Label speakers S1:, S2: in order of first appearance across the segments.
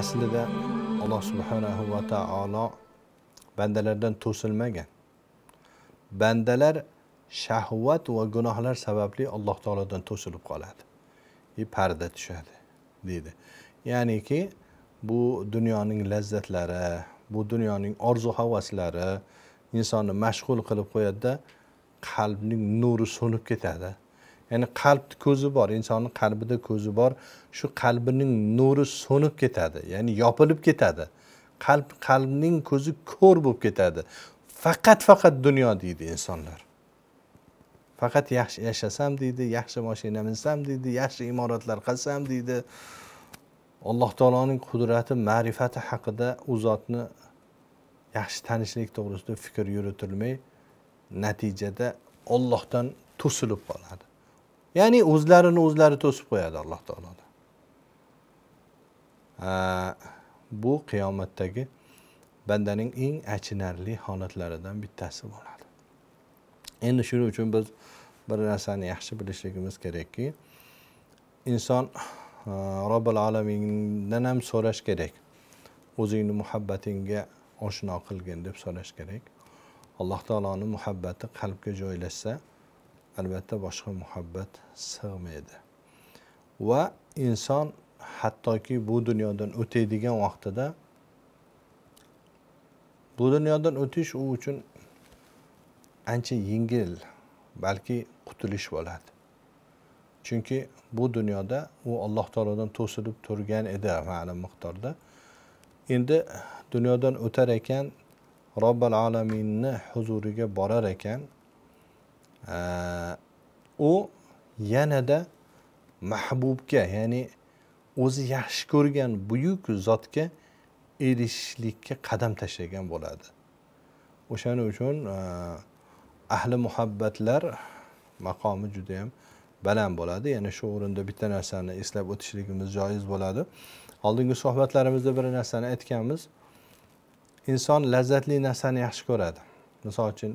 S1: aslida alloh subhanahu va taolo bandalardan to'silmagan bandalar shahvat va gunohlar sababli alloh taolodan to'silib qoladi и parda tushadi deydi ya'niki bu dunyoning lazzatlari bu dunyoning orzu havaslari insonni mashg'ul qilib qo'yadida qalbning nuri so'nib ketadi ya'ni qalbni ko'zi bor insonni qalbida ko'zi bor shu qalbining nuri so'nib ketadi ya'ni yopilib ketadi qalb qalbning ko'zi ko'r bo'lib ketadi faqat faqat dunyo deydi insonlar faqat yaxshi yashasam deydi yaxshi mashina minsam deydi yaxshi imoratlar qilsam deydi alloh taoloning qudrati ma'rifati haqida u zotni yaxshi tanishlik to'g'risida fikr yuritilmay natijada ollohdan to'silib qoladi ya'ni o'zlarini o'zlari to'sib qo'yadi alloh taolo bu qiyomatdagi bandaning eng achinarli holatlaridan bittasi bo'ladi endi shuning uchun biz bir narsani yaxshi bilishligimiz kerakki inson robbil alamindan ham so'rash kerak o'zingni muhabbatingga oshno qilgin deb so'rash kerak alloh taoloni muhabbati qalbga joylashsa albatta boshqa muhabbat sig'maydi va inson hattoki bu dunyodan o'taydigan vaqtida bu dunyodan o'tish u uchun ancha yengil balki qutulish bo'ladi chunki bu dunyoda u alloh taolodan to'silib turgan edi ma'lum miqdorda endi dunyodan o'tar ekan robbil alaminni huzuriga borar ekan u yanada mahbubga ya'ni o'zi yaxshi ko'rgan buyuk zotga erishishlikka qadam tashlagan bo'ladi o'shaning uchun e, ahli muhabbatlar maqomi judayam baland bo'ladi ya'ni shu o'rinda bitta narsani eslab o'tishligimiz joiz bo'ladi oldingi suhbatlarimizda bir narsani aytganmiz inson lazzatli narsani yaxshi ko'radi misol uchun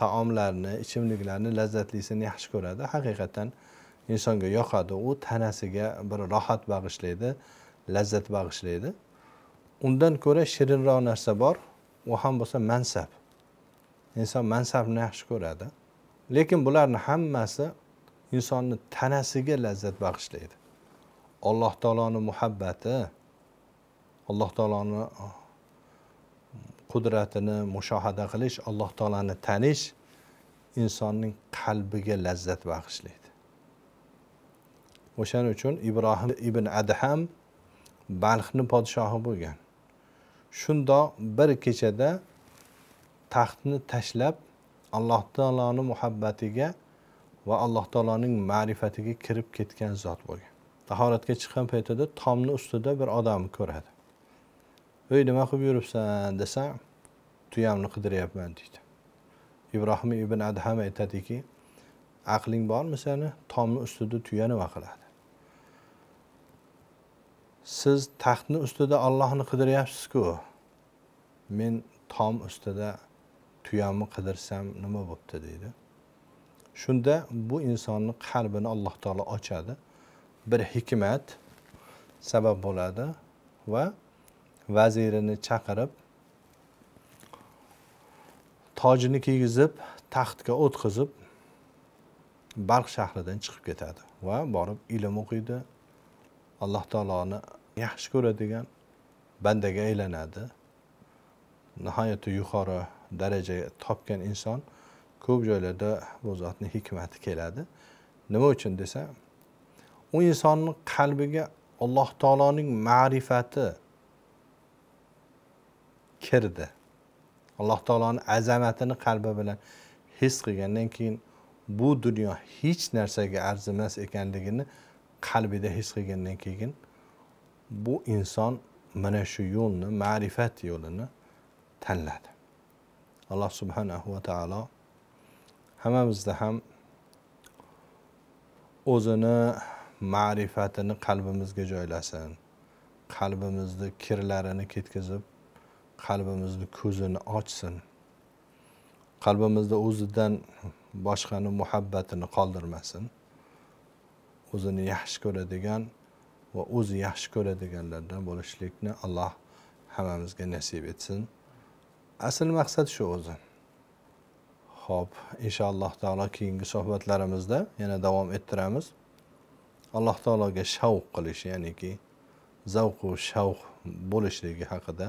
S1: taomlarni ichimliklarni lazzatlisini yaxshi ko'radi haqiqatdan insonga yoqadi u tanasiga bir rohat bag'ishlaydi lazzat bag'ishlaydi undan ko'ra shirinroq narsa bor u ham bo'lsa mansab inson mansabni yaxshi ko'radi lekin bularni hammasi insonni tanasiga lazzat bag'ishlaydi alloh taoloni muhabbati alloh taoloni qudratini mushohada qilish alloh taoloni tanish insonning qalbiga lazzat bag'ishlaydi o'shaning uchun ibrohim ibn adham balxni podshohi bo'lgan shundoq bir kechada taxtni tashlab alloh taoloni muhabbatiga va alloh taoloning ma'rifatiga kirib ketgan zot bo'lgan tahoratga chiqqan paytida tomni ustida bir odamni ko'radi ey nima qilib yuribsan desa tuyamni qidiryapman deydi ibrohim ibn adham aytadiki aqling bormi seni tomni ustida tuya nima qiladi siz taxtni ustida ollohni qidiryapsizku men tom ustida tuyamni qidirsam nima bo'pti deydi shunda bu insonni qalbini alloh taolo ochadi bir hikmat sabab bo'ladi va vazirini chaqirib tojini kiygizib taxtga o'tqizib balx shahridan chiqib ketadi va borib ilm o'qiydi alloh taoloni yaxshi ko'radigan bandaga aylanadi nihoyatda yuqori daraja topgan inson ko'p joylarda bu zotni hikmati keladi nima uchun desa u insonni qalbiga alloh taoloning ma'rifati kirdi alloh taoloni azamatini qalbi bilan his qilgandan keyin bu dunyo hech narsaga arzimas ekanligini qalbida his qilgandan keyin bu inson mana shu yo'lni ma'rifat yo'lini tanladi alloh subhanahu va taolo hammamizda ham o'zini ma'rifatini qalbimizga joylasin qalbimizni kirlarini ketkazib qalbimizni ko'zini ochsin qalbimizda o'zidan boshqani muhabbatini qoldirmasin o'zini yaxshi ko'radigan va o'zi yaxshi ko'radiganlardan bo'lishlikni alloh hammamizga nasib etsin asl maqsad shu o'zi ho'p inshaalloh taolo keyingi suhbatlarimizda yana davom ettiramiz alloh taologa shavq qilish ya'niki zavqu shavq bo'lishligi haqida